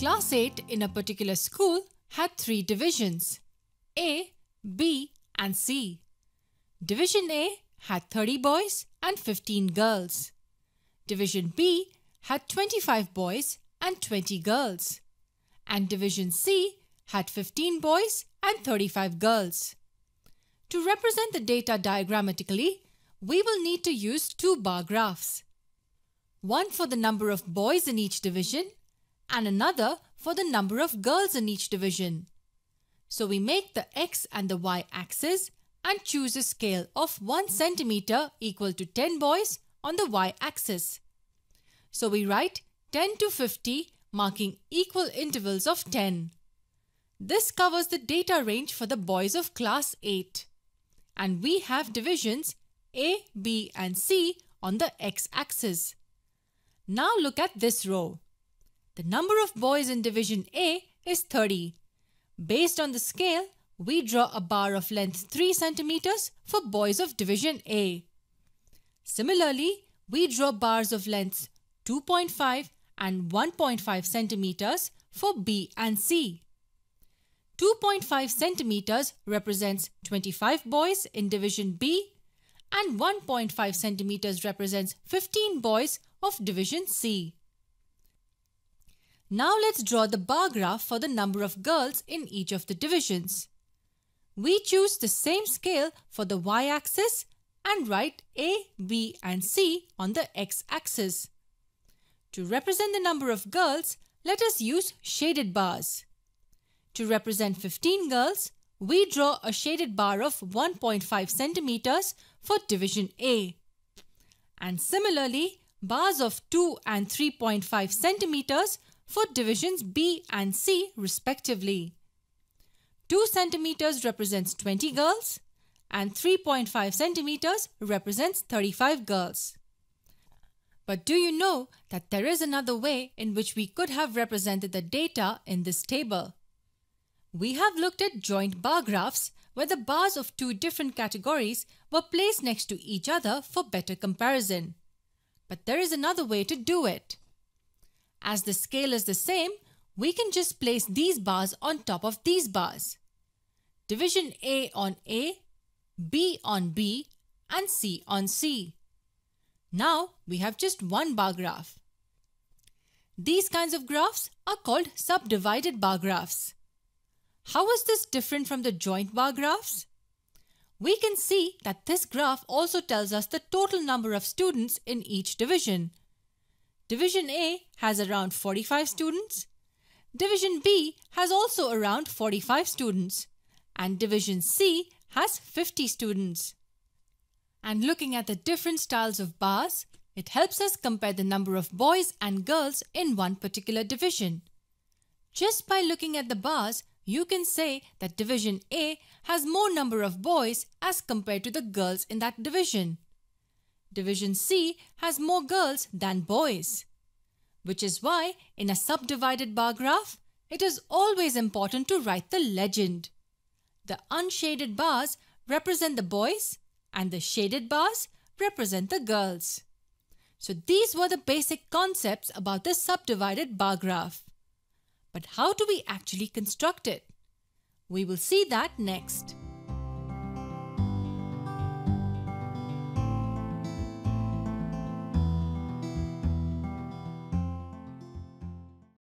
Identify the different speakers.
Speaker 1: Class 8 in a particular school had three divisions A, B, and C. Division A had 30 boys and 15 girls. Division B had 25 boys and 20 girls. And Division C had 15 boys and 35 girls. To represent the data diagrammatically, we will need to use two bar graphs. One for the number of boys in each division and another for the number of girls in each division. So we make the x and the y axis and choose a scale of 1 centimeter equal to 10 boys on the y axis. So we write 10 to 50 marking equal intervals of 10. This covers the data range for the boys of class 8. And we have divisions A, B and C on the x-axis. Now look at this row. The number of boys in division A is 30. Based on the scale, we draw a bar of length 3 centimeters for boys of division A. Similarly, we draw bars of lengths 2.5 and 1.5 centimeters for B and C. 2.5 centimeters represents 25 boys in division B and 1.5 centimeters represents 15 boys of division C. Now let's draw the bar graph for the number of girls in each of the divisions. We choose the same scale for the y-axis and write A, B and C on the x-axis. To represent the number of girls, let us use shaded bars. To represent 15 girls, we draw a shaded bar of 1.5 centimeters for division A. And similarly, bars of 2 and 3.5 centimeters for divisions B and C respectively. 2 centimeters represents 20 girls and 3.5 centimeters represents 35 girls. But do you know that there is another way in which we could have represented the data in this table? We have looked at joint bar graphs where the bars of two different categories were placed next to each other for better comparison. But there is another way to do it. As the scale is the same, we can just place these bars on top of these bars. Division A on A, B on B and C on C. Now we have just one bar graph. These kinds of graphs are called subdivided bar graphs. How is this different from the joint bar graphs? We can see that this graph also tells us the total number of students in each division. Division A has around 45 students, Division B has also around 45 students, and Division C has 50 students. And looking at the different styles of bars, it helps us compare the number of boys and girls in one particular division. Just by looking at the bars, you can say that division A has more number of boys as compared to the girls in that division. Division C has more girls than boys. Which is why in a subdivided bar graph, it is always important to write the legend. The unshaded bars represent the boys and the shaded bars represent the girls. So these were the basic concepts about the subdivided bar graph. But how do we actually construct it? We will see that next.